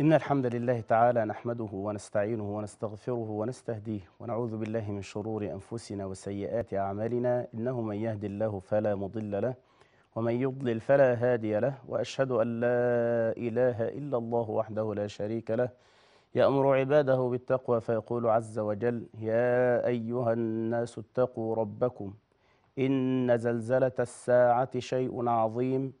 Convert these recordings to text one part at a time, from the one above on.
إن الحمد لله تعالى نحمده ونستعينه ونستغفره ونستهديه ونعوذ بالله من شرور أنفسنا وسيئات أعمالنا إنه من يهد الله فلا مضل له ومن يضلل فلا هادي له وأشهد أن لا إله إلا الله وحده لا شريك له يأمر عباده بالتقوى فيقول عز وجل يا أيها الناس اتقوا ربكم إن زلزلة الساعة شيء عظيم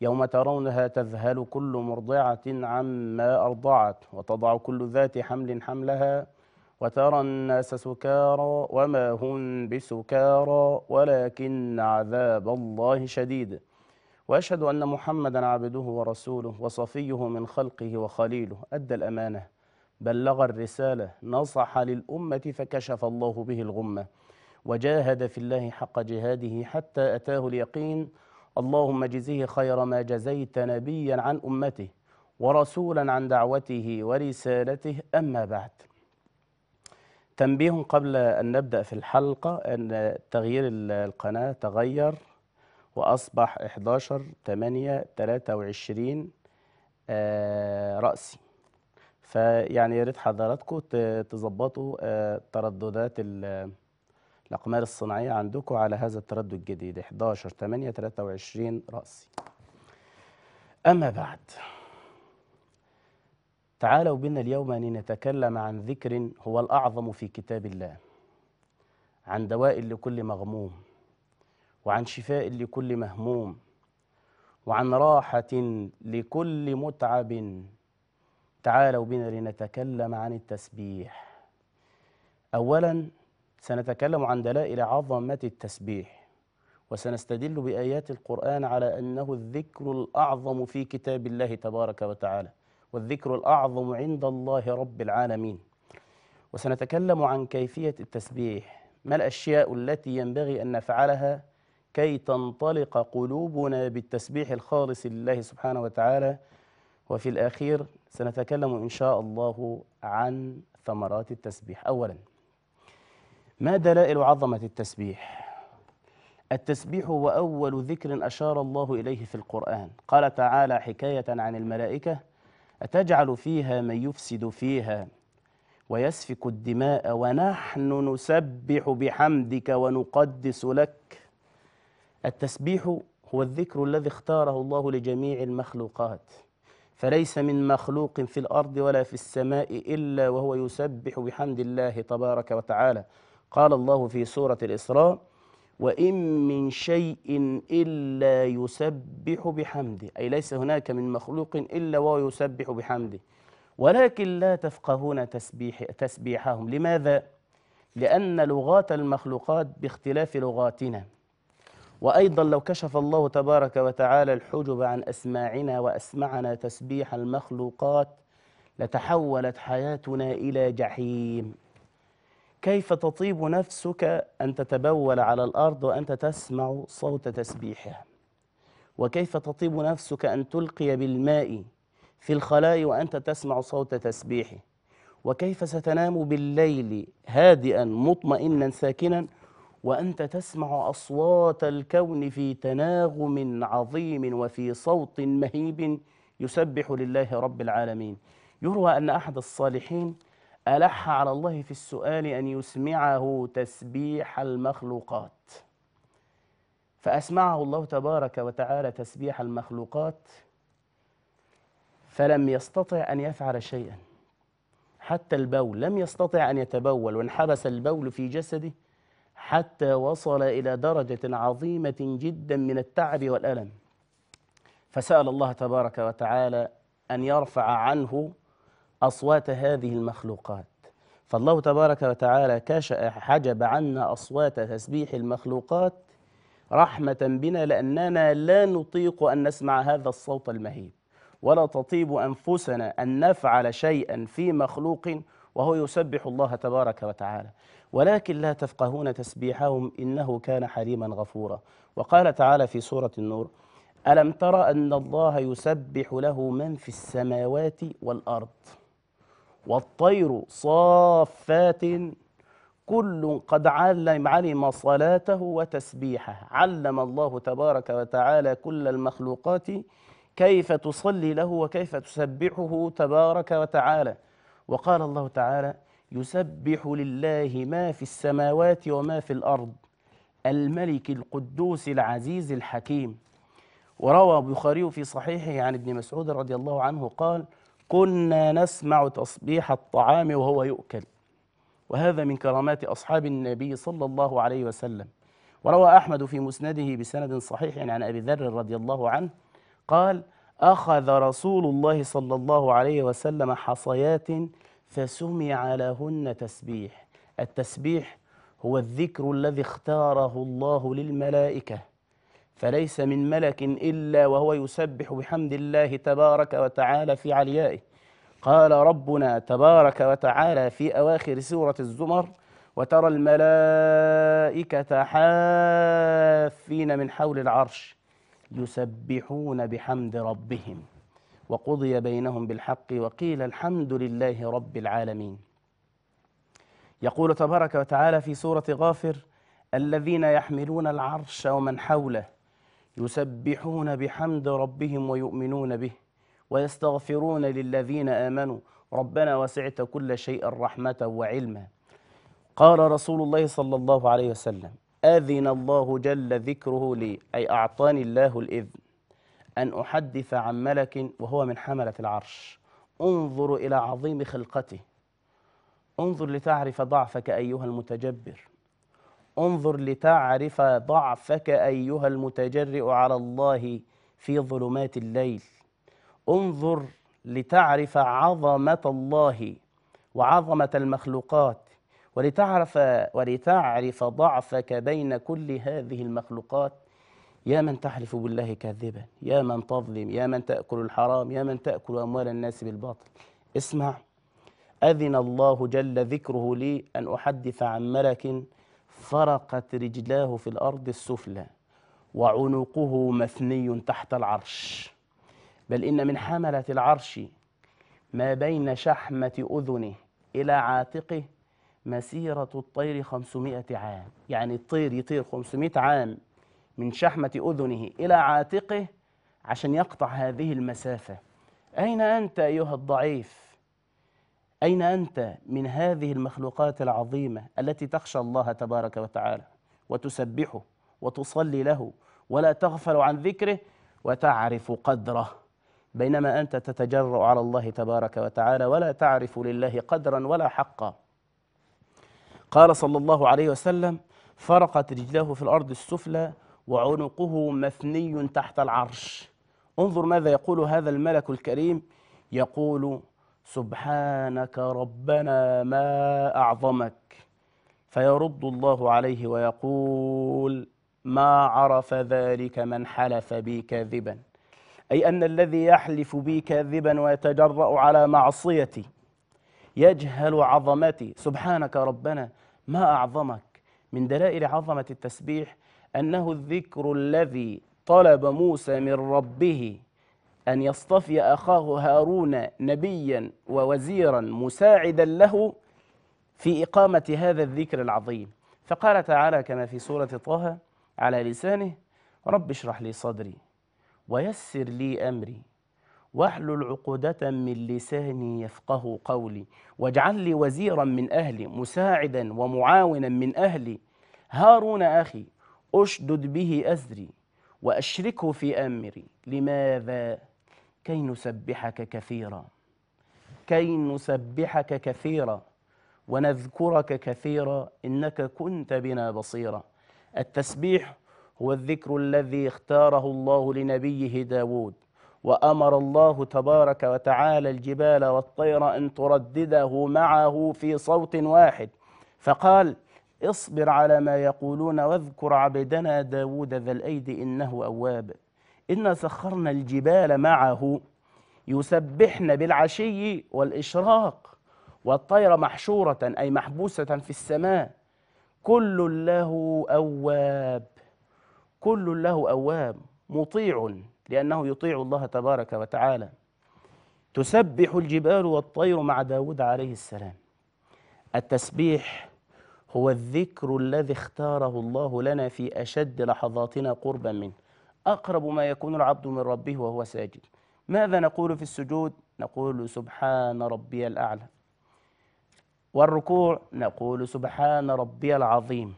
يوم ترونها تذهل كل مرضعة عما أرضعت وتضع كل ذات حمل حملها وترى الناس سكارى وما هم بسكارى ولكن عذاب الله شديد وأشهد أن محمدا عبده ورسوله وصفيه من خلقه وخليله أدى الأمانة بلغ الرسالة نصح للأمة فكشف الله به الغمة وجاهد في الله حق جهاده حتى أتاه اليقين اللهم جزيه خير ما جزيت نبيا عن أمته ورسولا عن دعوته ورسالته أما بعد تنبيه قبل أن نبدأ في الحلقة أن تغيير القناة تغير وأصبح 11 8 23 رأسي فيعني يا ريت حضراتكم تظبطوا آه، ترددات الأقمار الصناعية عندكم على هذا التردد الجديد 11 8 23 رأسي أما بعد تعالوا بنا اليوم لنتكلم عن ذكر هو الأعظم في كتاب الله عن دواء لكل مغموم وعن شفاء لكل مهموم وعن راحة لكل متعب تعالوا بنا لنتكلم عن التسبيح أولاً سنتكلم عن دلائل عظمة التسبيح وسنستدل بآيات القرآن على أنه الذكر الأعظم في كتاب الله تبارك وتعالى والذكر الأعظم عند الله رب العالمين وسنتكلم عن كيفية التسبيح ما الأشياء التي ينبغي أن نفعلها كي تنطلق قلوبنا بالتسبيح الخالص لله سبحانه وتعالى وفي الأخير سنتكلم إن شاء الله عن ثمرات التسبيح أولا ما دلائل عظمة التسبيح؟ التسبيح هو أول ذكر أشار الله إليه في القرآن قال تعالى حكاية عن الملائكة أتجعل فيها من يفسد فيها ويسفك الدماء ونحن نسبح بحمدك ونقدس لك التسبيح هو الذكر الذي اختاره الله لجميع المخلوقات فليس من مخلوق في الأرض ولا في السماء إلا وهو يسبح بحمد الله تبارك وتعالى قال الله في سورة الإسراء وإن من شيء إلا يسبح بحمده أي ليس هناك من مخلوق إلا وهو يسبح بحمده ولكن لا تفقهون تسبيح تسبيحهم لماذا؟ لأن لغات المخلوقات باختلاف لغاتنا وأيضا لو كشف الله تبارك وتعالى الحجب عن أسماعنا وأسمعنا تسبيح المخلوقات لتحولت حياتنا إلى جحيم كيف تطيب نفسك أن تتبول على الأرض وأنت تسمع صوت تسبيحه وكيف تطيب نفسك أن تلقي بالماء في الخلاء وأنت تسمع صوت تسبيحه وكيف ستنام بالليل هادئا مطمئنا ساكنا وأنت تسمع أصوات الكون في تناغم عظيم وفي صوت مهيب يسبح لله رب العالمين يروى أن أحد الصالحين ألح على الله في السؤال أن يسمعه تسبيح المخلوقات فأسمعه الله تبارك وتعالى تسبيح المخلوقات فلم يستطع أن يفعل شيئا حتى البول لم يستطع أن يتبول وانحبس البول في جسده حتى وصل إلى درجة عظيمة جدا من التعب والألم فسأل الله تبارك وتعالى أن يرفع عنه أصوات هذه المخلوقات فالله تبارك وتعالى كشأ حجب عنا أصوات تسبيح المخلوقات رحمة بنا لأننا لا نطيق أن نسمع هذا الصوت المهيب ولا تطيب أنفسنا أن نفعل شيئا في مخلوق وهو يسبح الله تبارك وتعالى ولكن لا تفقهون تسبيحهم إنه كان حليما غفورا وقال تعالى في سورة النور ألم تر أن الله يسبح له من في السماوات والأرض والطير صافات كل قد علم علم صلاته وتسبيحه علم الله تبارك وتعالى كل المخلوقات كيف تصلي له وكيف تسبحه تبارك وتعالى وقال الله تعالى يسبح لله ما في السماوات وما في الارض الملك القدوس العزيز الحكيم وروى البخاري في صحيحه عن ابن مسعود رضي الله عنه قال كنا نسمع تصبيح الطعام وهو يؤكل وهذا من كرامات أصحاب النبي صلى الله عليه وسلم وروى أحمد في مسنده بسند صحيح عن أبي ذر رضي الله عنه قال أخذ رسول الله صلى الله عليه وسلم حصيات فسمع لهن تسبيح التسبيح هو الذكر الذي اختاره الله للملائكة فليس من ملك إلا وهو يسبح بحمد الله تبارك وتعالى في عليائه قال ربنا تبارك وتعالى في أواخر سورة الزمر وترى الملائكة حافين من حول العرش يسبحون بحمد ربهم وقضي بينهم بالحق وقيل الحمد لله رب العالمين يقول تبارك وتعالى في سورة غافر الذين يحملون العرش ومن حوله يسبحون بحمد ربهم ويؤمنون به ويستغفرون للذين آمنوا ربنا وسعت كل شيء رحمة وعلما قال رسول الله صلى الله عليه وسلم أذن الله جل ذكره لي أي أعطاني الله الإذن أن أحدث عن ملك وهو من حملة العرش انظر إلى عظيم خلقته انظر لتعرف ضعفك أيها المتجبر انظر لتعرف ضعفك أيها المتجرئ على الله في ظلمات الليل انظر لتعرف عظمة الله وعظمة المخلوقات ولتعرف ولتعرف ضعفك بين كل هذه المخلوقات يا من تحلف بالله كاذبا يا من تظلم يا من تأكل الحرام يا من تأكل أموال الناس بالباطل اسمع أذن الله جل ذكره لي أن أحدث عن ملك فرقت رجلاه في الأرض السفلى وعنقه مثني تحت العرش بل إن من حملة العرش ما بين شحمة أذنه إلى عاتقه مسيرة الطير 500 عام يعني الطير يطير 500 عام من شحمة أذنه إلى عاتقه عشان يقطع هذه المسافة أين أنت أيها الضعيف أين أنت من هذه المخلوقات العظيمة التي تخشى الله تبارك وتعالى وتسبحه وتصلي له ولا تغفل عن ذكره وتعرف قدره بينما أنت تتجرأ على الله تبارك وتعالى ولا تعرف لله قدرا ولا حقا قال صلى الله عليه وسلم فرقت رجلاه في الأرض السفلى وعنقه مثني تحت العرش انظر ماذا يقول هذا الملك الكريم يقول سبحانك ربنا ما أعظمك فيرد الله عليه ويقول ما عرف ذلك من حلف بي كاذبا أي أن الذي يحلف بي كاذبا ويتجرأ على معصيتي يجهل عظمتي سبحانك ربنا ما أعظمك من دلائل عظمة التسبيح أنه الذكر الذي طلب موسى من ربه أن يصطفي أخاه هارون نبيا ووزيرا مساعدا له في إقامة هذا الذكر العظيم فقال تعالى كما في سورة طه على لسانه رب اشرح لي صدري ويسر لي أمري واحلل عقدة من لساني يفقه قولي واجعل لي وزيرا من أهلي مساعدا ومعاونا من أهلي هارون أخي أشدد به أزري وأشركه في أمري لماذا كي نسبحك كثيرا كي نسبحك كثيرا ونذكرك كثيرا انك كنت بنا بصيرا التسبيح هو الذكر الذي اختاره الله لنبيه داود وامر الله تبارك وتعالى الجبال والطير ان تردده معه في صوت واحد فقال اصبر على ما يقولون واذكر عبدنا داود ذا الايد انه اواب إنا سخرنا الجبال معه يسبحن بالعشي والإشراق والطير محشورة أي محبوسة في السماء كل له أواب كل له أواب مطيع لأنه يطيع الله تبارك وتعالى تسبح الجبال والطير مع داود عليه السلام التسبيح هو الذكر الذي اختاره الله لنا في أشد لحظاتنا قربا منه أقرب ما يكون العبد من ربه وهو ساجد ماذا نقول في السجود نقول سبحان ربي الأعلى والركوع نقول سبحان ربي العظيم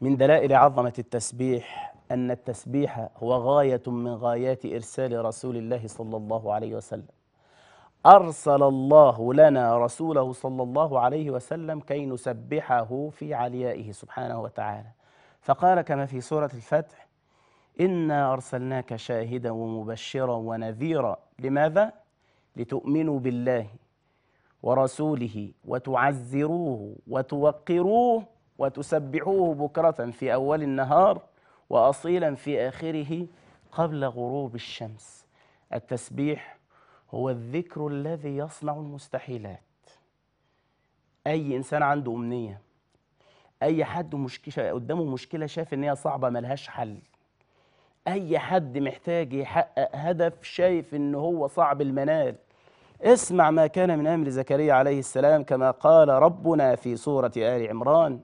من دلائل عظمة التسبيح أن التسبيح هو غاية من غايات إرسال رسول الله صلى الله عليه وسلم أرسل الله لنا رسوله صلى الله عليه وسلم كي نسبحه في عليائه سبحانه وتعالى فقال كما في سورة الفتح إنا أرسلناك شاهدا ومبشرا ونذيرا لماذا؟ لتؤمنوا بالله ورسوله وتعزروه وتوقروه وتسبحوه بكرة في أول النهار وأصيلا في آخره قبل غروب الشمس التسبيح هو الذكر الذي يصنع المستحيلات أي إنسان عنده أمنية أي حد مشكلة قدامه مشكلة شاف إن هي صعبة ملهاش حل اي حد محتاج يحقق هدف شايف ان هو صعب المنال اسمع ما كان من امر زكريا عليه السلام كما قال ربنا في سوره ال عمران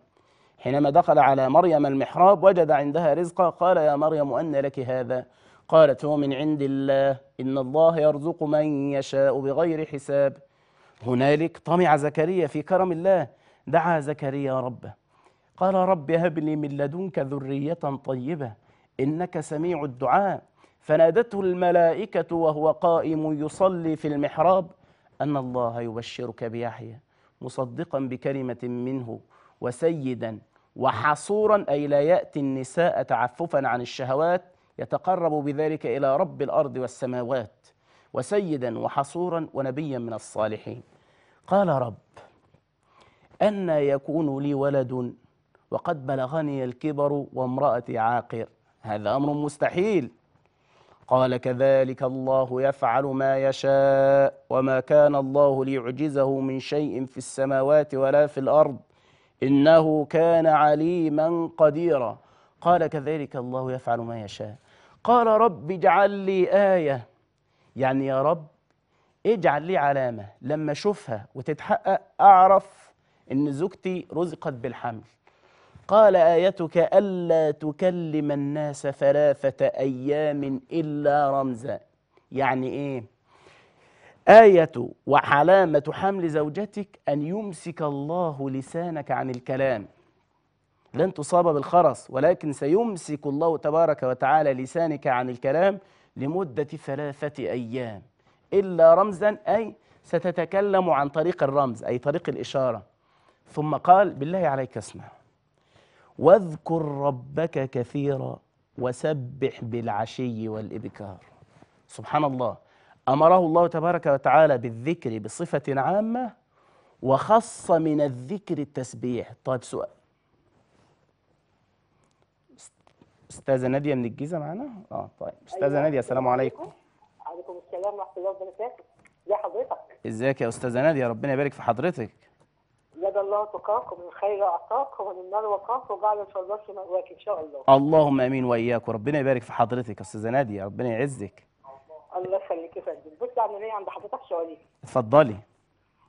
حينما دخل على مريم المحراب وجد عندها رزقا قال يا مريم ان لك هذا قالت هو من عند الله ان الله يرزق من يشاء بغير حساب هنالك طمع زكريا في كرم الله دعا زكريا ربه قال رب هب لي من لدنك ذريه طيبه إنك سميع الدعاء فنادته الملائكة وهو قائم يصلي في المحراب أن الله يبشرك بيحيى مصدقا بكلمة منه وسيدا وحصورا أي لا يأتي النساء تعففا عن الشهوات يتقرب بذلك إلى رب الأرض والسماوات وسيدا وحصورا ونبيا من الصالحين قال رب أن يكون لي ولد وقد بلغني الكبر وامرأتي عاقر هذا أمر مستحيل قال كذلك الله يفعل ما يشاء وما كان الله ليعجزه من شيء في السماوات ولا في الأرض إنه كان عليما قديرا قال كذلك الله يفعل ما يشاء قال رب اجعل لي آية يعني يا رب اجعل لي علامة لما أشوفها وتتحقق أعرف إن زوجتي رزقت بالحمل قال آيتك ألا تكلم الناس ثلاثة أيام إلا رمزا يعني إيه آية وعلامة حمل زوجتك أن يمسك الله لسانك عن الكلام لن تصاب بالخرس ولكن سيمسك الله تبارك وتعالى لسانك عن الكلام لمدة ثلاثة أيام إلا رمزا أي ستتكلم عن طريق الرمز أي طريق الإشارة ثم قال بالله عليك اسمع واذكر ربك كثيرا وسبح بالعشي والإبكار سبحان الله أمره الله تبارك وتعالى بالذكر بصفة عامة وخص من الذكر التسبيح طيب سؤال أستاذة نادية من الجيزة معانا؟ آه طيب أستاذة أيوة. نادية السلام عليكم وعليكم السلام ورحمة الله وبركاته حضرتك؟ ازيك يا أستاذة نادية ربنا يبارك في حضرتك الله تقاكم الخير أعطاك ومن النار وقاك وجعل الفردوس مأواك إن شاء الله اللهم آمين وإياك وربنا يبارك في حضرتك أستاذة نادية ربنا يعزك الله يخليك يا فندم بصي أنا إيه ليا عند حضرتك سؤالين اتفضلي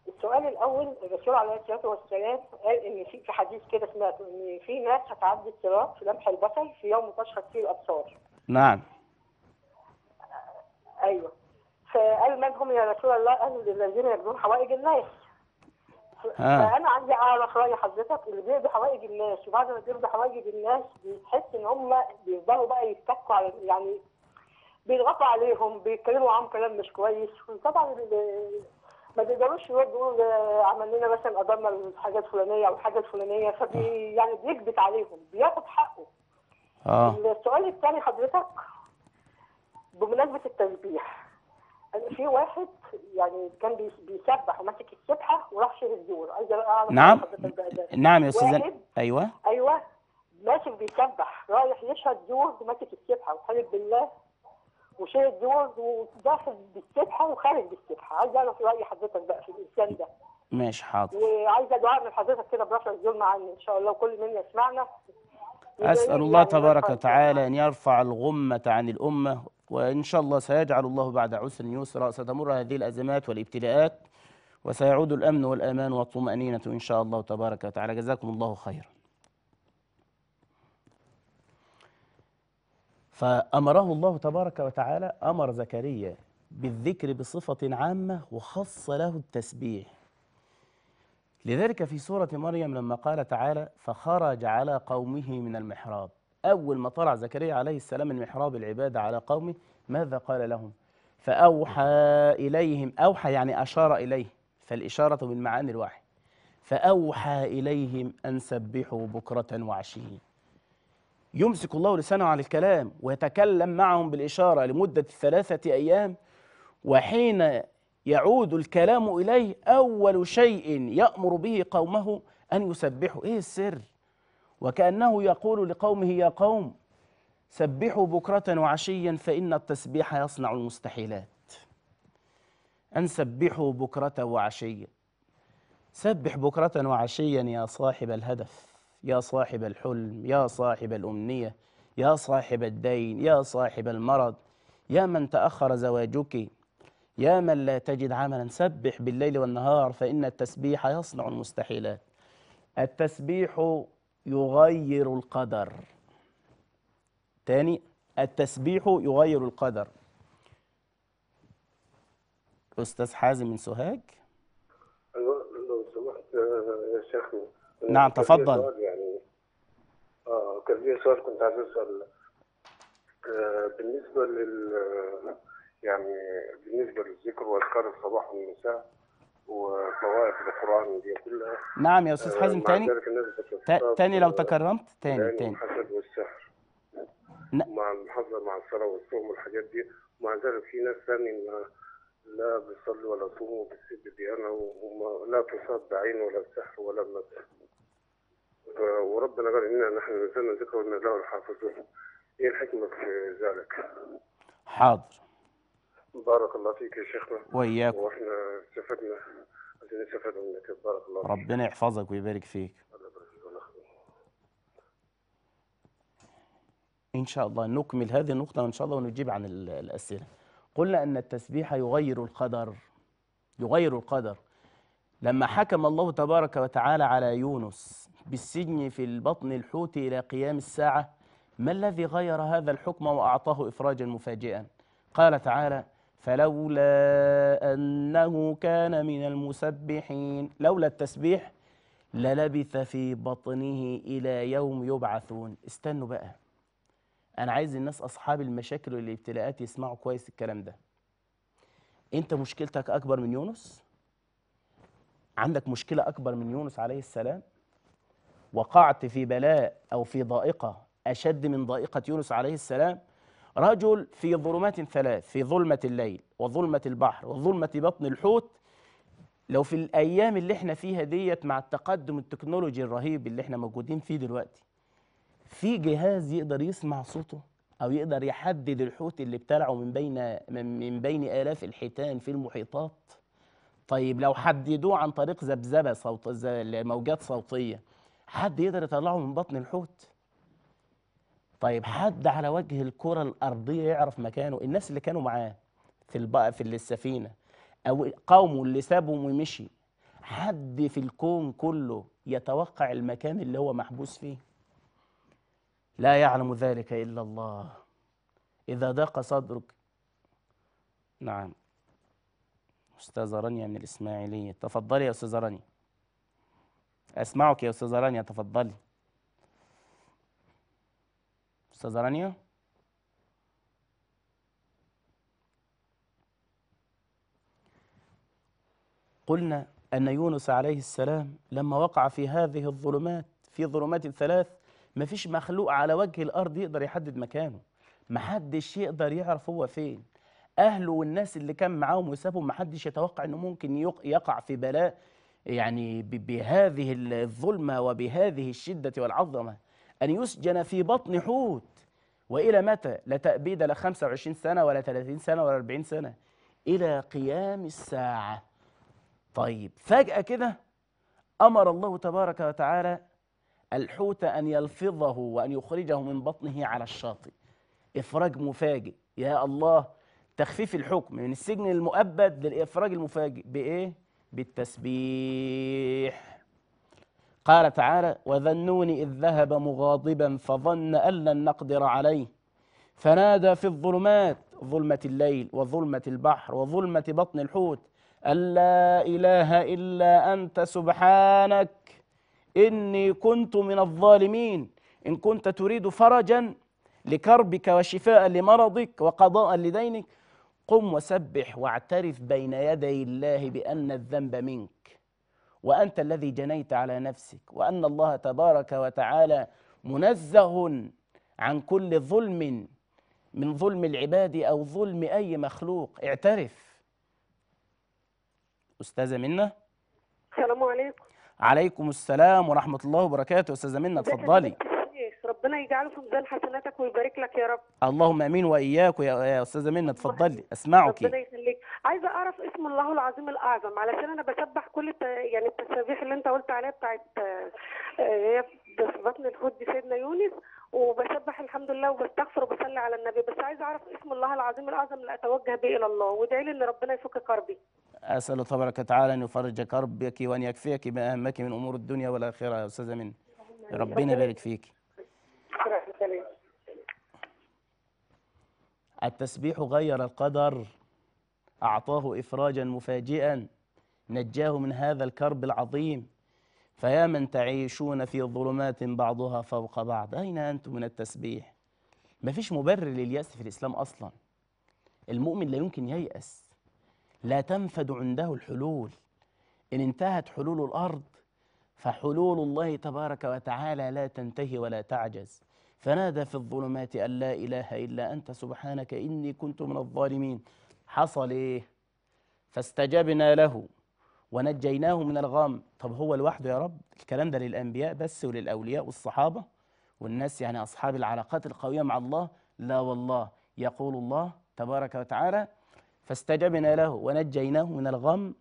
السؤال الأول الرسول عليه الصلاة والسلام قال إن في في حديث كده سمعته إن في ناس هتعدي الصراط في لمح البصر في يوم تشخص فيه الأبصار نعم أيوه فقال من هم يا رسول الله قال الذين يبنون حوائج الناس آه. فانا عندي اعرف راي حضرتك اللي بيرضي حوائج الناس وبعد ما بيرضي حوائج الناس بتحس ان هم بيفضلوا بقى يتكوا على يعني بيضغطوا عليهم بيتكلموا معاهم كلام مش كويس وطبعا ما بيقدروش يقولوا آه، عمل لنا مثلا قدرنا الحاجه الفلانيه او الحاجه الفلانيه فبي آه. يعني بيكبت عليهم بياخد حقه. اه السؤال الثاني حضرتك بمناسبه التسبيح ان في واحد يعني كان بيسبح وماسك السبحه وراح شيل الزور عايز اعرف نعم نعم يا استاذ ايوه ايوه ماسك بيسبح رايح يشهد زور وماسك السبحه وحارب بالله وشيل الزور وداخل بالسبحه وخارج بالسبحه عايز اعرف راي حضرتك بقى في الانسان ده ماشي حاضر وعايزه دعاء من حضرتك كده برفع الزور معانا ان شاء الله وكل من يسمعنا أسأل الله يعني تبارك وتعالى أن يرفع الغمة عن الأمة وإن شاء الله سيجعل الله بعد عسر يسرا ستمر هذه الأزمات والابتلاءات وسيعود الأمن والأمان والطمأنينة إن شاء الله تبارك وتعالى جزاكم الله خيرا فأمره الله تبارك وتعالى أمر زكريا بالذكر بصفة عامة وخص له التسبيح لذلك في سورة مريم لما قال تعالى فخرج على قومه من المحراب أول ما طلع زكريا عليه السلام من محراب العبادة على قومه ماذا قال لهم فأوحى إليهم أوحى يعني أشار إليه فالإشارة من معاني الوحي فأوحى إليهم أن سبحوا بكرة وعشيه يمسك الله لسانه على الكلام ويتكلم معهم بالإشارة لمدة ثلاثة أيام وحين يعود الكلام إليه أول شيء يأمر به قومه أن يسبحوا إيه السر وكأنه يقول لقومه يا قوم سبحوا بكرة وعشيا فإن التسبيح يصنع المستحيلات أن سبحوا بكرة وعشيا سبح بكرة وعشيا يا صاحب الهدف يا صاحب الحلم يا صاحب الأمنية يا صاحب الدين يا صاحب المرض يا من تأخر زواجك يا من لا تجد عملا سبح بالليل والنهار فإن التسبيح يصنع المستحيلات التسبيح يغير القدر تاني التسبيح يغير القدر أستاذ حازم من سوهاج أيوة، لو سمحت يا شيخ نعم تفضل يعني. آه، كان لي سؤال كنت عايز اسال آه، بالنسبه لل يعني بالنسبه للذكر واذكار الصباح والمساء وطوائف القران ودي كلها نعم يا استاذ آه، حازم تاني تاني لو تكرمت تاني تاني الحسد والسحر مع المحافظه مع الصلاه والصوم والحاجات دي ومع ذلك في ناس ثانيه لا بيصلوا ولا دي انا وهم لا تصاب بعين ولا بسحر ولا بمسح وربنا قال اننا نحن نزلنا ذكر وانا له الحافظون ايه الحكمه في ذلك؟ حاضر بارك الله فيك يا شيخنا وإياك وإحنا استفدنا عايزين نستفاد منك بارك الله فيك ربنا يحفظك ويبارك فيك إن شاء الله نكمل هذه النقطة إن شاء الله ونجيب عن الأسئلة قلنا أن التسبيح يغير القدر يغير القدر لما حكم الله تبارك وتعالى على يونس بالسجن في البطن الحوت إلى قيام الساعة ما الذي غير هذا الحكم وأعطاه إفراجا مفاجئا قال تعالى فلولا أنه كان من المسبحين لولا التسبيح للبث في بطنه إلى يوم يبعثون استنوا بقى أنا عايز الناس أصحاب المشاكل والابتلاءات يسمعوا كويس الكلام ده أنت مشكلتك أكبر من يونس عندك مشكلة أكبر من يونس عليه السلام وقعت في بلاء أو في ضائقة أشد من ضائقة يونس عليه السلام رجل في ظلمات ثلاث في ظلمة الليل وظلمة البحر وظلمة بطن الحوت لو في الأيام اللي احنا فيها ديت مع التقدم التكنولوجي الرهيب اللي احنا موجودين فيه دلوقتي في جهاز يقدر يسمع صوته أو يقدر يحدد الحوت اللي ابتلعه من بين من بين آلاف الحيتان في المحيطات طيب لو حددوه عن طريق ذبذبة صوت موجات صوتية حد يقدر يطلعه من بطن الحوت طيب حد على وجه الكرة الأرضية يعرف مكانه الناس اللي كانوا معاه في البقى في السفينة أو قومه اللي سابهم ومشي حد في الكون كله يتوقع المكان اللي هو محبوس فيه لا يعلم ذلك إلا الله إذا ضاق صدرك نعم أستاذة رانيا من يعني الإسماعيلية تفضلي يا أستاذة رانيا أسمعك يا أستاذة رانيا تفضلي استاذ رانيا قلنا أن يونس عليه السلام لما وقع في هذه الظلمات في ظلمات الثلاث مفيش مخلوق على وجه الأرض يقدر يحدد مكانه محدش يقدر يعرف هو فين أهله والناس اللي كان معاهم وسابهم محدش يتوقع أنه ممكن يقع في بلاء يعني بهذه الظلمة وبهذه الشدة والعظمة أن يسجن في بطن حوت وإلى متى لا تأبيد لا 25 سنة ولا 30 سنة ولا 40 سنة إلى قيام الساعة طيب فجأة كده أمر الله تبارك وتعالى الحوت أن يلفظه وأن يخرجه من بطنه على الشاطئ إفراج مفاجئ يا الله تخفيف الحكم من السجن المؤبد للإفراج المفاجئ بإيه؟ بالتسبيح قال تعالى وذنوني إذ ذهب مغاضبا فظن أن لن نقدر عليه فنادى في الظلمات ظلمة الليل وظلمة البحر وظلمة بطن الحوت أن لا إله إلا أنت سبحانك إني كنت من الظالمين إن كنت تريد فرجا لكربك وشفاء لمرضك وقضاء لدينك قم وسبح واعترف بين يدي الله بأن الذنب منك وأنت الذي جنيت على نفسك وأن الله تبارك وتعالى منزه عن كل ظلم من ظلم العباد أو ظلم أي مخلوق اعترف أستاذة منة السلام عليكم عليكم السلام ورحمة الله وبركاته أستاذة منة اتفضلي ربنا يجعله في ميزان حسناتك ويبارك لك يا رب اللهم امين واياك يا استاذه منى اتفضلي اسمعك ربنا يخليك عايزه اعرف اسم الله العظيم الاعظم علشان انا بسبح كل الت... يعني التسابيح اللي انت قلت عليها بتاعت آه، هي في بطن الحوت دي سيدنا يونس وبسبح الحمد لله وبستغفر وبصلي على النبي بس عايزه اعرف اسم الله العظيم الاعظم اللي اتوجه به الى الله وادعي لي ان ربنا يفك كربي. اسال الله تبارك وتعالى ان يفرج كربك وان يكفيك ما اهمك من امور الدنيا والاخره يا استاذه من ربنا يبارك فيك. التسبيح غير القدر أعطاه إفراجا مفاجئا نجاه من هذا الكرب العظيم فيا من تعيشون في ظلمات بعضها فوق بعض أين أنتم من التسبيح ما فيش مبرر لليأس في الإسلام أصلا المؤمن لا يمكن ييأس لا تنفد عنده الحلول إن انتهت حلول الأرض فحلول الله تبارك وتعالى لا تنتهي ولا تعجز فنادى في الظلمات أن لا إله إلا أنت سبحانك إني كنت من الظالمين حصل ايه فاستجبنا له ونجيناه من الغم طب هو لوحده يا رب الكلام ده للأنبياء بس وللأولياء والصحابة والناس يعني أصحاب العلاقات القوية مع الله لا والله يقول الله تبارك وتعالى فاستجبنا له ونجيناه من الغم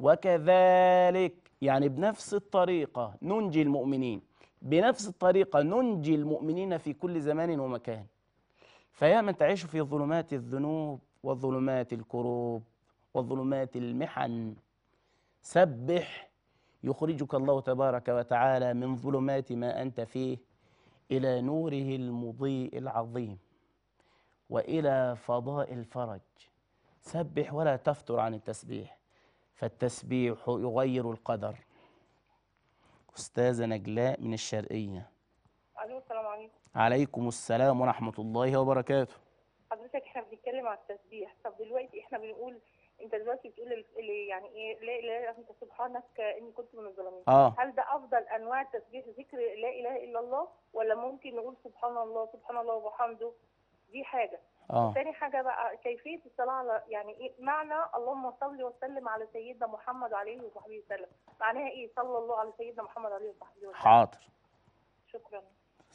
وكذلك يعني بنفس الطريقة ننجي المؤمنين بنفس الطريقة ننجي المؤمنين في كل زمان ومكان فيا من تعيش في ظلمات الذنوب وظلمات الكروب وظلمات المحن سبح يخرجك الله تبارك وتعالى من ظلمات ما أنت فيه إلى نوره المضيء العظيم وإلى فضاء الفرج سبح ولا تفتر عن التسبيح فالتسبيح يغير القدر أستاذة نجلاء من الشرقية السلام عليكم عليكم السلام ورحمة الله وبركاته حضرتك احنا بنتكلم على التسبيح طب دلوقتي احنا بنقول انت دلوقتي بتقول اللي يعني ايه لا اله انت سبحانك اني كنت من الظالمين آه. هل ده افضل انواع التسبيح ذكر لا اله الا الله ولا ممكن نقول سبحان الله سبحان الله وبحمده دي حاجه آه. ثاني حاجه بقى كيفيه الصلاه على يعني ايه معنى اللهم صل وسلم على سيدنا محمد عليه وصحبه وسلم معناها ايه صلى الله على سيدنا محمد عليه وصحبه وسلم حاضر شكرا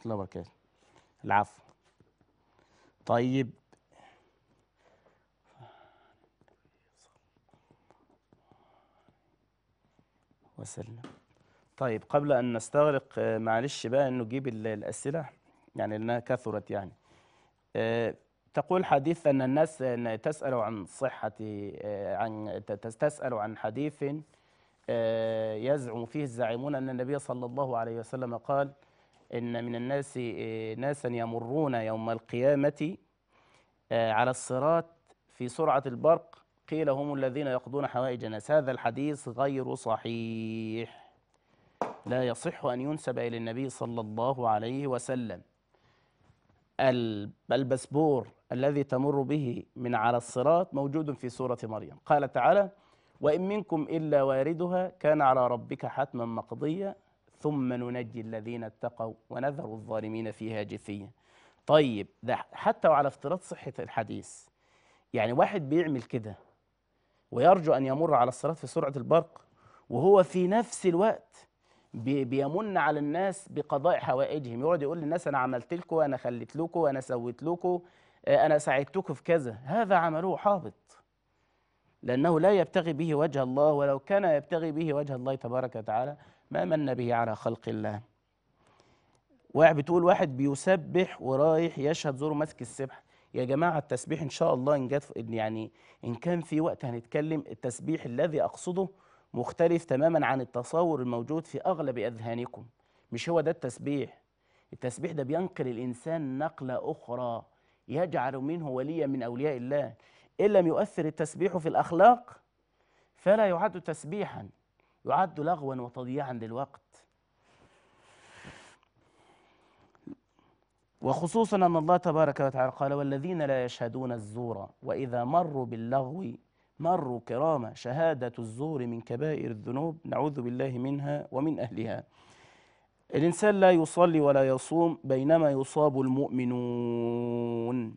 الله وبركاته العفو طيب وسلم طيب قبل أن نستغرق آه، معلش بقى أنه نجيب الأسئلة يعني لأنها كثرت يعني آه، تقول حديث أن الناس تسأل عن صحة آه، عن تسأل عن حديث يزعم فيه الزاعمون أن النبي صلى الله عليه وسلم قال إن من الناس ناسا يمرون يوم القيامة على الصراط في سرعة البرق قيل هم الذين يقضون حوائج الناس هذا الحديث غير صحيح لا يصح أن ينسب إلى النبي صلى الله عليه وسلم البسبور الذي تمر به من على الصراط موجود في سورة مريم قال تعالى وإن منكم إلا واردها كان على ربك حتما مقضيا ثم ننجي الذين اتقوا ونذر الظالمين فيها جثيا طيب ده حتى وعلى افتراض صحة الحديث يعني واحد بيعمل كده ويرجو أن يمر على الصلاة في سرعة البرق وهو في نفس الوقت بيمن على الناس بقضاء حوائجهم يقعد يقول للناس أنا عملت لكم أنا خليت لكم أنا سويت لكم آه، أنا ساعدتكم في كذا هذا عمله حابط لأنه لا يبتغي به وجه الله ولو كان يبتغي به وجه الله تبارك وتعالى ما من به على خلق الله واحد بتقول واحد بيسبح ورايح يشهد زور مسك السبح يا جماعة التسبيح إن شاء الله إن جات يعني إن كان في وقت هنتكلم التسبيح الذي أقصده مختلف تماما عن التصور الموجود في أغلب أذهانكم مش هو ده التسبيح التسبيح ده بينقل الإنسان نقلة أخرى يجعل منه وليا من أولياء الله إن لم يؤثر التسبيح في الأخلاق فلا يعد تسبيحا يعد لغوا وتضييعا للوقت وخصوصا أن الله تبارك وتعالى قال والذين لا يشهدون الزور وإذا مروا باللغو مروا كرامة شهادة الزور من كبائر الذنوب نعوذ بالله منها ومن أهلها الإنسان لا يصلي ولا يصوم بينما يصاب المؤمنون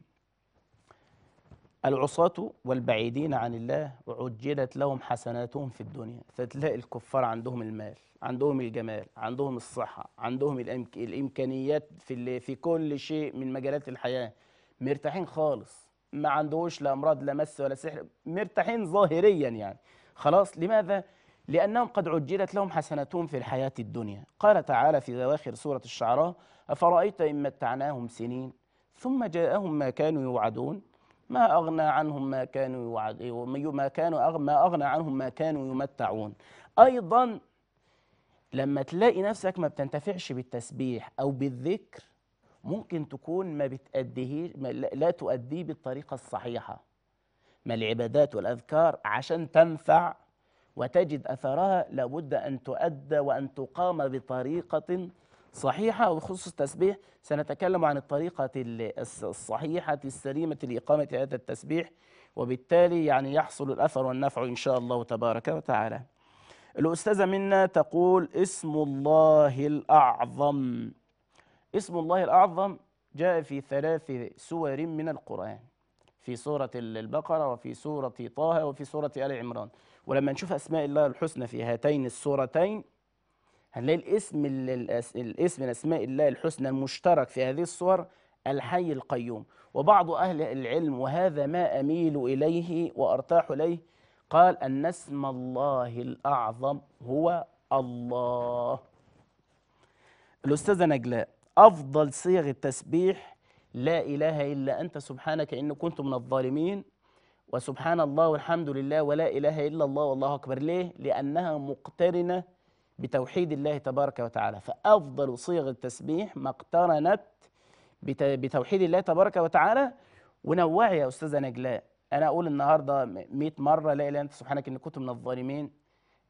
العصاة والبعيدين عن الله عجلت لهم حسناتهم في الدنيا فتلاقي الكفار عندهم المال عندهم الجمال عندهم الصحة عندهم الإمك... الإمكانيات في, ال... في كل شيء من مجالات الحياة مرتاحين خالص ما عندهوش لا أمراض لا مس ولا سحر مرتاحين ظاهريا يعني خلاص لماذا؟ لأنهم قد عجلت لهم حسناتهم في الحياة الدنيا قال تعالى في أواخر سورة الشعراء أفرأيت إن متعناهم سنين ثم جاءهم ما كانوا يوعدون ما أغنى عنهم ما كانوا يوعد ما كانوا ما أغنى عنهم ما كانوا يمتعون أيضا لما تلاقي نفسك ما بتنتفعش بالتسبيح أو بالذكر ممكن تكون ما بتأديه لا تؤديه بالطريقة الصحيحة ما العبادات والأذكار عشان تنفع وتجد أثرها لابد أن تؤدى وأن تقام بطريقة صحيحة وبخصوص التسبيح سنتكلم عن الطريقة الصحيحة السليمة لإقامة هذا التسبيح وبالتالي يعني يحصل الأثر والنفع إن شاء الله تبارك وتعالى الأستاذة منا تقول اسم الله الأعظم اسم الله الأعظم جاء في ثلاث سور من القرآن في سورة البقرة وفي سورة طه وفي سورة آل عمران ولما نشوف أسماء الله الحسنى في هاتين السورتين هنلاقي الاسم الاسم من اسماء الله الحسنى المشترك في هذه الصور الحي القيوم وبعض أهل العلم وهذا ما أميل إليه وأرتاح إليه قال أن اسم الله الأعظم هو الله الأستاذة نجلاء أفضل صيغ التسبيح لا إله إلا أنت سبحانك إن كنت من الظالمين وسبحان الله والحمد لله ولا إله إلا الله والله أكبر ليه؟ لأنها مقترنة بتوحيد الله تبارك وتعالى فأفضل صيغ التسبيح ما اقترنت بتوحيد الله تبارك وتعالى ونوعي يا أستاذة نجلاء أنا أقول النهاردة 100 مرة لا إله إلا أنت سبحانك إني كنت من الظالمين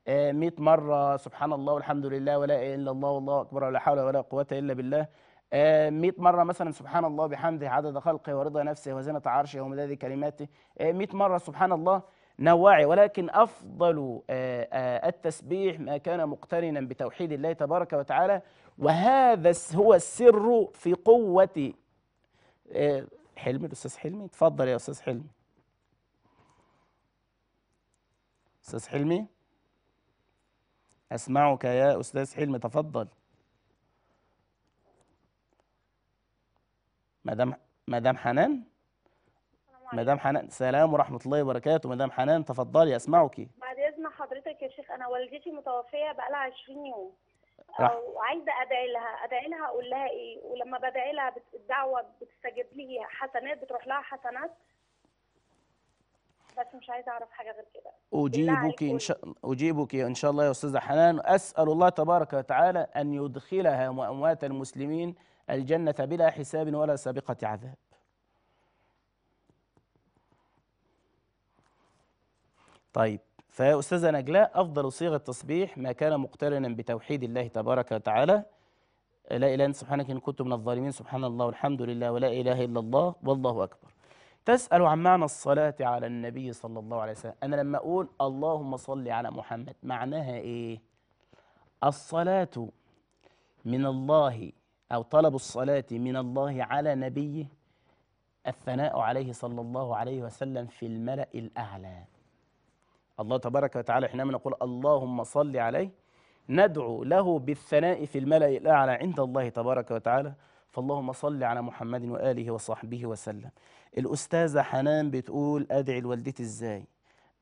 100 آه، مرة سبحان الله والحمد لله ولا إله إلا الله والله أكبر ولا حول ولا قوة إلا بالله 100 آه، مرة مثلا سبحان الله بحمده عدد خلقه ورضا نفسه وزنة عرشه ومداد كلماته 100 آه، مرة سبحان الله نوعي ولكن أفضل آه، آه، التسبيح ما كان مقترنا بتوحيد الله تبارك وتعالى وهذا هو السر في قوة آه، حلمي الأستاذ حلمي تفضل يا أستاذ حلمي أستاذ حلمي أسمعك يا أستاذ حلمي تفضل مدام مدام حنان مدام حنان سلام ورحمه الله وبركاته مدام حنان تفضلي اسمعك بعد اذن حضرتك يا شيخ انا والدتي متوفيه بقى لها 20 يوم وعايزه ادعي لها ادعي لها اقول لها ايه ولما بدعي لها الدعوه بتستجيب لي حسنات بتروح لها حسنات بس مش عايزه اعرف حاجه غير كده اجيبك ان شاء اجيبك ان شاء الله يا استاذه حنان اسال الله تبارك وتعالى ان يدخلها واموات المسلمين الجنه بلا حساب ولا سابقه عذاب طيب فأستاذة نجلاء أفضل صيغة تصبيح ما كان مقترنا بتوحيد الله تبارك وتعالى لا إله إلا سبحانك إن كنت من الظالمين سبحان الله والحمد لله ولا إله إلا الله والله أكبر تسأل عن معنى الصلاة على النبي صلى الله عليه وسلم أنا لما أقول اللهم صل على محمد معناها إيه الصلاة من الله أو طلب الصلاة من الله على نبيه الثناء عليه صلى الله عليه وسلم في الملأ الأعلى الله تبارك وتعالى حينما نقول اللهم صل عليه ندعو له بالثناء في الملأ الأعلى عند الله تبارك وتعالى فاللهم صل على محمد وآله وصحبه وسلم الأستاذة حنان بتقول أدعي لوالدتي إزاي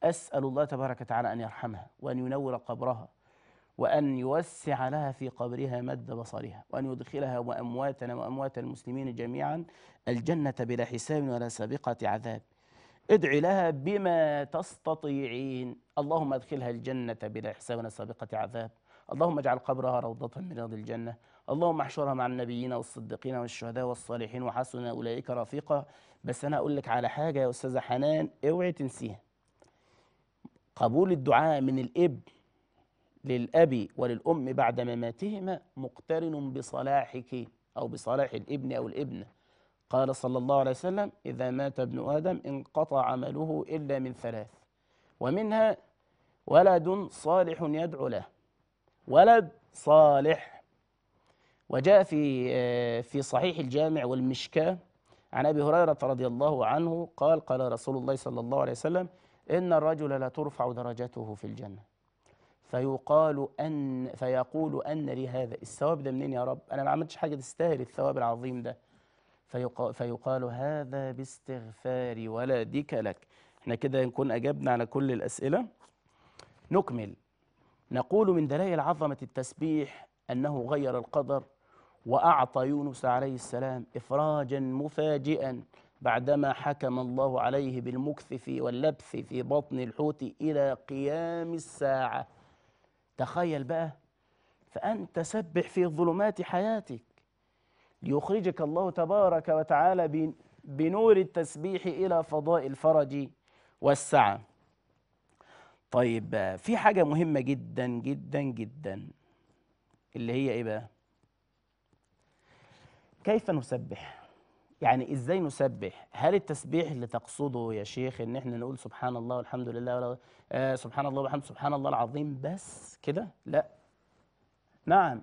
أسأل الله تبارك وتعالى أن يرحمها وأن ينور قبرها وأن يوسع لها في قبرها مد بصرها وأن يدخلها وأمواتنا وأموات المسلمين جميعا الجنة بلا حساب ولا سابقة عذاب ادعي لها بما تستطيعين اللهم ادخلها الجنة بلا حساب ولا سابقة عذاب اللهم اجعل قبرها روضة من رياض الجنة اللهم احشرها مع النبيين والصديقين والشهداء والصالحين وحسن أولئك رفيقا بس أنا أقول لك على حاجة يا أستاذة حنان اوعي تنسيها قبول الدعاء من الابن للأب وللأم بعد مماتهما مقترن بصلاحك أو بصلاح الابن أو الابنة قال صلى الله عليه وسلم إذا مات ابن آدم انقطع عمله إلا من ثلاث ومنها ولد صالح يدعو له ولد صالح وجاء في آه، في صحيح الجامع والمشكاة عن أبي هريرة رضي الله عنه قال قال رسول الله صلى الله عليه وسلم إن الرجل لا ترفع درجته في الجنة فيقال أن فيقول أن لي هذا الثواب ده منين يا رب أنا ما عملتش حاجة تستاهل الثواب العظيم ده فيقال, فيقال هذا باستغفار ولدك لك احنا كده نكون أجبنا على كل الأسئلة نكمل نقول من دلائل عظمة التسبيح أنه غير القدر وأعطى يونس عليه السلام إفراجا مفاجئا بعدما حكم الله عليه بالمكث في واللبث في بطن الحوت إلى قيام الساعة تخيل بقى فأنت سبح في ظلمات حياتك ليخرجك الله تبارك وتعالى بنور التسبيح إلى فضاء الفرج والسعة طيب في حاجة مهمة جدا جدا جدا اللي هي إيه بقى كيف نسبح يعني إزاي نسبح هل التسبيح اللي تقصده يا شيخ إن إحنا نقول سبحان الله والحمد لله ولا آه، سبحان الله والحمد سبحان الله العظيم بس كده لا نعم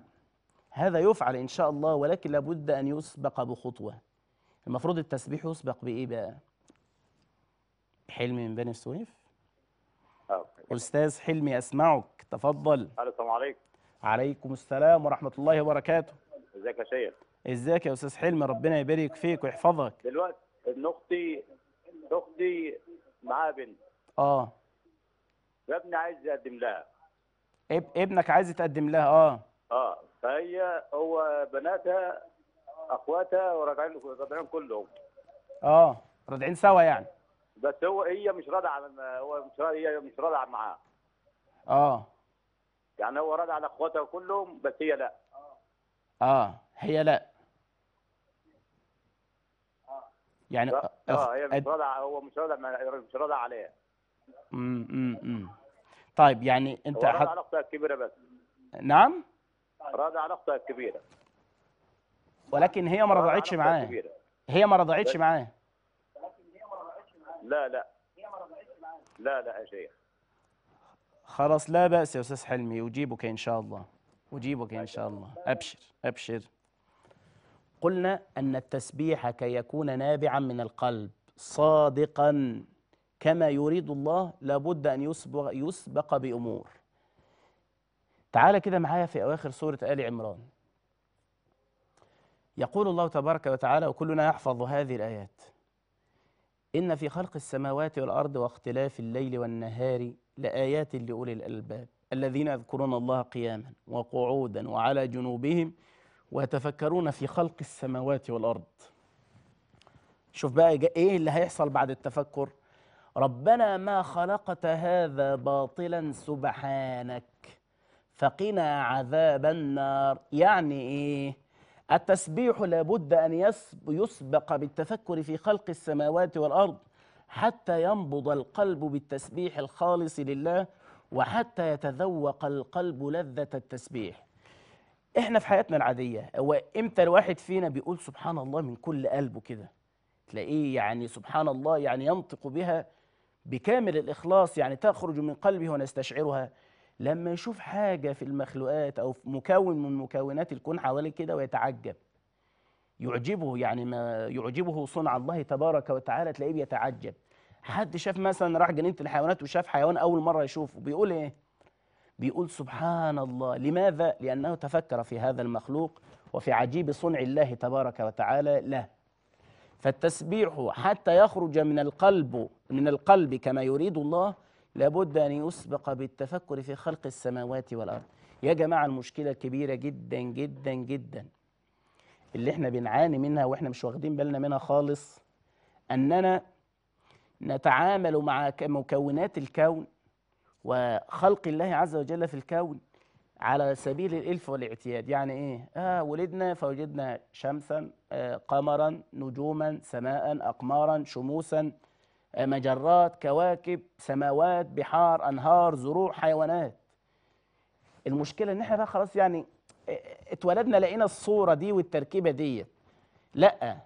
هذا يفعل إن شاء الله ولكن لابد أن يسبق بخطوة المفروض التسبيح يسبق بإيه بقى؟ حلمي من بني سويف أستاذ حلمي أسمعك تفضل السلام عليكم عليكم السلام ورحمة الله وبركاته ازيك يا شيخ ازيك يا أستاذ حلمي ربنا يبارك فيك ويحفظك دلوقتي ابن أختي أختي معاها بنت اه وابني عايز يقدم لها اب... ابنك عايز يتقدم لها اه اه فهي هو بناتها اخواتها وراجعين راجعين كلهم اه راجعين سوا يعني بس هو هي مش راضعه هو مش راضعه هي مش راضعه معاه اه يعني هو راضع على اخواتها كلهم بس هي لا اه هي لا يعني اه, أخ... هي مش راضعه هو مش راضع مش راضع عليها امم امم طيب يعني انت هو راضع على اختها الكبيره بس نعم راضى على اخطاء كبيره ولكن هي ما رضعتش معاه هي ما رضعتش معاه هي ما لا لا هي ما لا لا يا شيخ خلاص لا بأس يا أستاذ حلمي وجيبك إن شاء الله وجيبك إن شاء الله أبشر أبشر قلنا أن التسبيح كي يكون نابعا من القلب صادقا كما يريد الله لابد أن يسبق, يسبق بأمور تعال كده معايا في أواخر سورة آل عمران يقول الله تبارك وتعالى وكلنا يحفظ هذه الآيات إن في خلق السماوات والأرض واختلاف الليل والنهار لآيات لأولي الألباب الذين يذكرون الله قياما وقعودا وعلى جنوبهم ويتفكرون في خلق السماوات والأرض شوف بقى إيه اللي هيحصل بعد التفكر ربنا ما خلقت هذا باطلا سبحانك فقنا عذاب النار يعني إيه التسبيح لابد أن يسبق بالتفكر في خلق السماوات والأرض حتى ينبض القلب بالتسبيح الخالص لله وحتى يتذوق القلب لذة التسبيح احنا في حياتنا العادية هو امتى الواحد فينا بيقول سبحان الله من كل قلبه كده تلاقيه يعني سبحان الله يعني ينطق بها بكامل الإخلاص يعني تخرج من قلبه ونستشعرها لما يشوف حاجة في المخلوقات أو في مكون من مكونات الكون حواليه كده ويتعجب يعجبه يعني ما يعجبه صنع الله تبارك وتعالى تلاقيه بيتعجب حد شاف مثلا راح جنينة الحيوانات وشاف حيوان أول مرة يشوفه بيقول إيه؟ بيقول سبحان الله لماذا؟ لأنه تفكر في هذا المخلوق وفي عجيب صنع الله تبارك وتعالى له فالتسبيح حتى يخرج من القلب من القلب كما يريد الله لابد أن يسبق بالتفكر في خلق السماوات والأرض يا جماعة المشكلة كبيرة جدا جدا جدا اللي احنا بنعاني منها واحنا مش واخدين بالنا منها خالص أننا نتعامل مع مكونات الكون وخلق الله عز وجل في الكون على سبيل الالف والاعتياد يعني ايه اه ولدنا فوجدنا شمسا آه قمرا نجوما سماء اقمارا شموسا آه، مجرات كواكب سماوات بحار انهار زروع حيوانات المشكله ان احنا بقى خلاص يعني آه، آه، اتولدنا لقينا الصوره دي والتركيبه ديت لا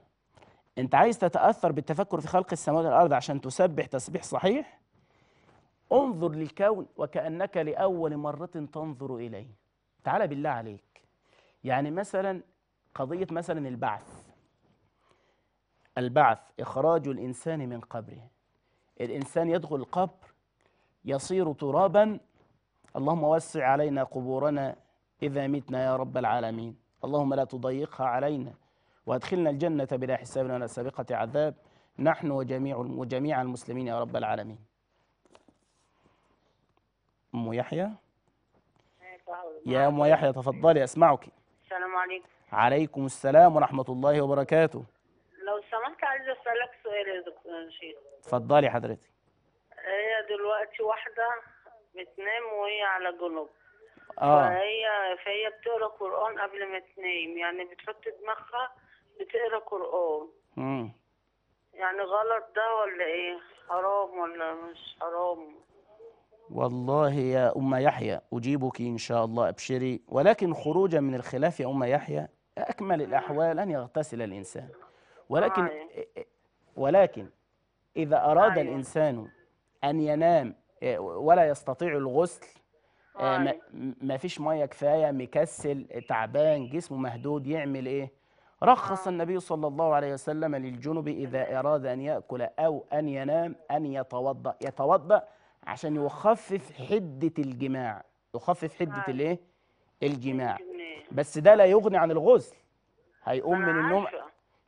انت عايز تتاثر بالتفكر في خلق السماوات والارض عشان تسبح تسبيح صحيح انظر للكون وكانك لاول مره تنظر اليه تعالى بالله عليك يعني مثلا قضيه مثلا البعث البعث اخراج الانسان من قبره الإنسان يدخل القبر يصير ترابا اللهم وسع علينا قبورنا إذا متنا يا رب العالمين اللهم لا تضيقها علينا وادخلنا الجنة بلا حساب ولا سابقة عذاب نحن وجميع وجميع المسلمين يا رب العالمين أم يحيى يا أم يحيى تفضلي أسمعك السلام عليكم عليكم السلام ورحمة الله وبركاته خير يا دكتور نشيد اتفضلي حضرتك هي دلوقتي واحدة بتنام وهي على جنوب اه فهي فهي بتقرا قرآن قبل ما تنام يعني بتحط دماغها بتقرا قرآن امم يعني غلط ده ولا ايه حرام ولا مش حرام والله يا أم يحيى أجيبك إن شاء الله أبشري ولكن خروجا من الخلاف يا أم يحيى أكمل الأحوال أن يغتسل الإنسان ولكن آه. ولكن إذا أراد أيوة. الإنسان أن ينام آه، ولا يستطيع الغسل آه، أيوة. ما فيش مية كفاية مكسل تعبان جسمه مهدود يعمل إيه رخص آه. النبي صلى الله عليه وسلم للجنب إذا أراد أن يأكل أو أن ينام أن يتوضأ يتوضأ عشان يخفف حدة الجماع يخفف حدة أيوة. الإيه الجماع بس ده لا يغني عن الغسل هيقوم من النوم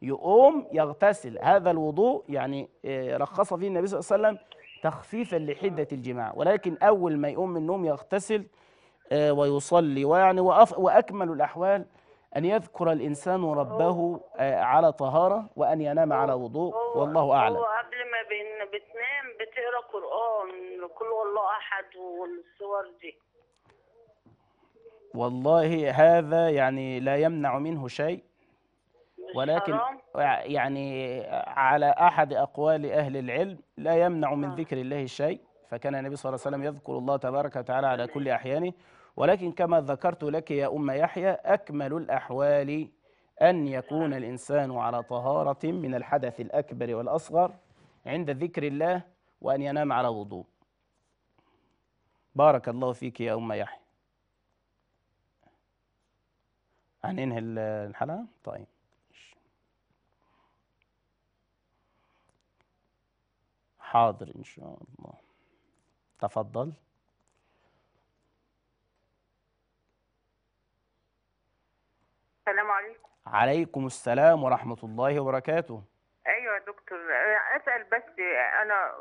يقوم يغتسل هذا الوضوء يعني آه، رخص فيه النبي صلى الله عليه وسلم تخفيفا لحدة الجماع ولكن أول ما يقوم من النوم يغتسل آه، ويصلي ويعني وأكمل الأحوال أن يذكر الإنسان ربه آه، على طهارة وأن ينام على وضوء والله أعلم قبل ما بتنام بتقرأ قرآن كل والله أحد والصور دي والله هذا يعني لا يمنع منه شيء ولكن يعني على أحد أقوال أهل العلم لا يمنع من نعم. ذكر الله شيء فكان النبي صلى الله عليه وسلم نعم. يذكر الله تبارك وتعالى على نعم. كل أحيانه ولكن كما ذكرت لك يا أم يحيى أكمل الأحوال أن يكون الإنسان على طهارة من الحدث الأكبر والأصغر عند ذكر الله وأن ينام على وضوء بارك الله فيك يا أم يحيى هننهي الحلقة طيب حاضر إن شاء الله تفضل السلام عليكم عليكم السلام ورحمة الله وبركاته أيوة يا دكتور أسأل بس أنا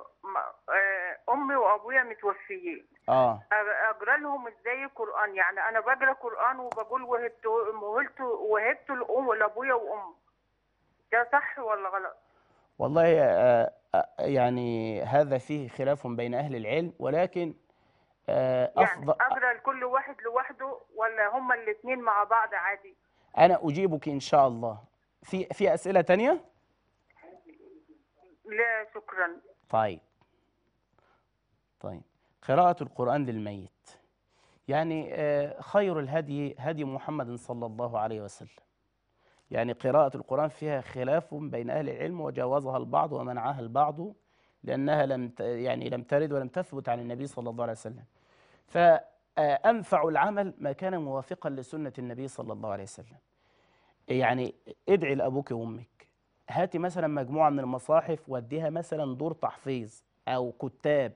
آه، أمي وأبويا متوفيين آه أجرى لهم إزاي قرآن يعني أنا بجرى قرآن وبقول وهبت وهبت وهبت لأبويا وأمي ده صح ولا غلط؟ والله آه، آه، آه، يعني هذا فيه خلاف بين أهل العلم ولكن يعني أفضل يعني أفضل لكل واحد لوحده ولا هما الاثنين مع بعض عادي أنا أجيبك إن شاء الله في في أسئلة تانية؟ لا شكرا طيب طيب قراءة القرآن للميت يعني خير الهدي هدي محمد صلى الله عليه وسلم يعني قراءة القرآن فيها خلاف بين أهل العلم وجاوزها البعض ومنعها البعض لأنها لم يعني لم ترد ولم تثبت عن النبي صلى الله عليه وسلم فأنفع العمل ما كان موافقا لسنة النبي صلى الله عليه وسلم يعني ادعي لأبوك وأمك هاتي مثلا مجموعة من المصاحف وديها مثلا دور تحفيظ أو كتاب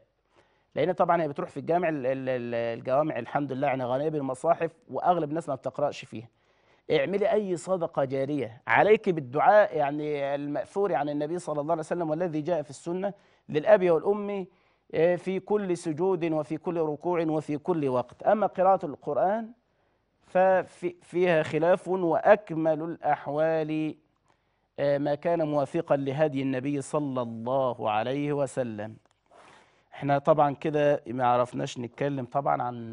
لان طبعا هي بتروح في الجامع الجوامع الحمد لله يعني غنيه بالمصاحف واغلب الناس ما بتقراش فيها اعملي أي صدقة جارية عليك بالدعاء يعني المأثور عن يعني النبي صلى الله عليه وسلم والذي جاء في السنة للأب والأم آه، في كل سجود وفي كل ركوع وفي كل وقت أما قراءة القرآن ففيها خلاف وأكمل الأحوال آه، ما كان موافقا لهدي النبي صلى الله عليه وسلم احنا طبعا كده ما عرفناش نتكلم طبعا عن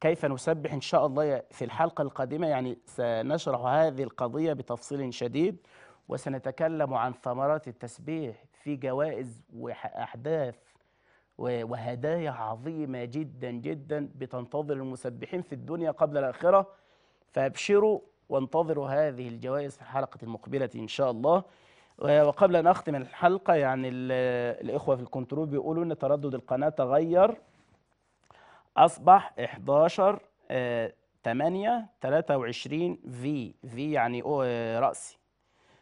كيف نسبح إن شاء الله في الحلقة القادمة يعني سنشرح هذه القضية بتفصيل شديد وسنتكلم عن ثمرات التسبيح في جوائز وأحداث وهدايا عظيمة جدا جدا بتنتظر المسبحين في الدنيا قبل الآخرة فابشروا وانتظروا هذه الجوائز في الحلقة المقبلة إن شاء الله وقبل أن أختم الحلقة يعني الإخوة في الكنترول بيقولوا أن تردد القناة تغير اصبح 11 8 23 في في يعني آه، راسي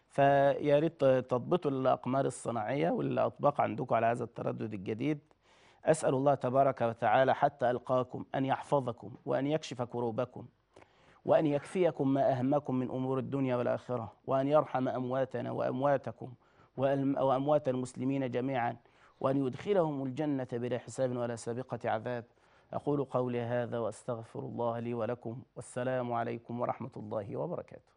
فيا ريت تضبطوا الاقمار الصناعيه والاطباق عندكم على هذا التردد الجديد اسال الله تبارك وتعالى حتى القاكم ان يحفظكم وان يكشف كروبكم وأن يكفيكم ما أهمكم من أمور الدنيا والآخرة وأن يرحم أمواتنا وأمواتكم وأموات المسلمين جميعا وأن يدخلهم الجنة بلا حساب ولا سابقة عذاب أقول قولي هذا وأستغفر الله لي ولكم والسلام عليكم ورحمة الله وبركاته